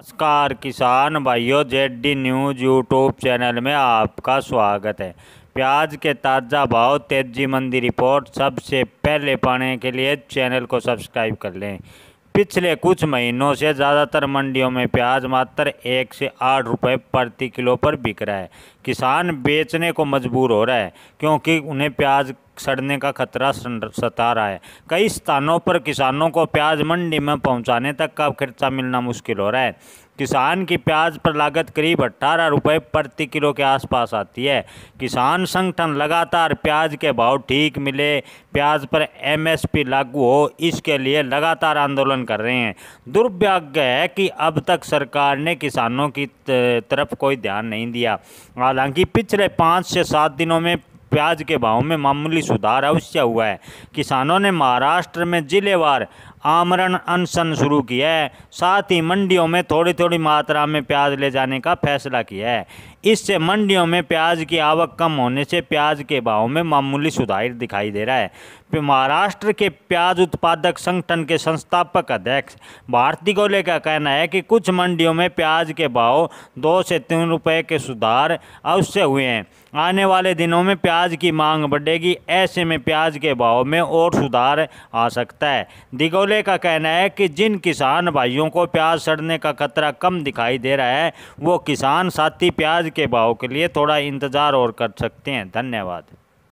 नमस्कार किसान भाइयों Z D news YouTube channel में आपका स्वागत है प्याज के ताज़ा भाव तेजी मंदी रिपोर्ट सबसे पहले पाने के लिए चैनल को सब्सक्राइब कर लें पिछले कुछ महीनों से ज़्यादातर मंडियों में प्याज मात्र एक से आठ रुपये प्रति किलो पर बिक रहा है किसान बेचने को मजबूर हो रहा है क्योंकि उन्हें प्याज सड़ने का खतरा सता रहा है कई स्थानों पर किसानों को प्याज मंडी में पहुंचाने तक का खर्चा मिलना मुश्किल हो रहा है किसान की प्याज पर लागत करीब अट्ठारह रुपये प्रति किलो के आसपास आती है किसान संगठन लगातार प्याज के भाव ठीक मिले प्याज पर एमएसपी लागू हो इसके लिए लगातार आंदोलन कर रहे हैं दुर्भाग्य है कि अब तक सरकार ने किसानों की तरफ कोई ध्यान नहीं दिया हालांकि पिछले पाँच से सात दिनों में प्याज के भाव में मामूली सुधार अवश्य हुआ है किसानों ने महाराष्ट्र में जिलेवार आमरण अनशन शुरू किया है साथ ही मंडियों में थोड़ी थोड़ी मात्रा में प्याज ले जाने का फैसला किया है इससे मंडियों में प्याज की आवक कम होने से प्याज के भाव में मामूली सुधार दिखाई दे रहा है महाराष्ट्र के प्याज उत्पादक संगठन के संस्थापक अध्यक्ष भारती गोले का कहना है कि कुछ मंडियों में प्याज के भाव दो से तीन रुपये के सुधार अवश्य हुए हैं आने वाले दिनों में प्याज की मांग बढ़ेगी ऐसे में प्याज के भाव में और सुधार आ सकता है दिगोले चुटकुले का कहना है कि जिन किसान भाइयों को प्याज सड़ने का खतरा कम दिखाई दे रहा है वो किसान साथी प्याज के भाव के लिए थोड़ा इंतज़ार और कर सकते हैं धन्यवाद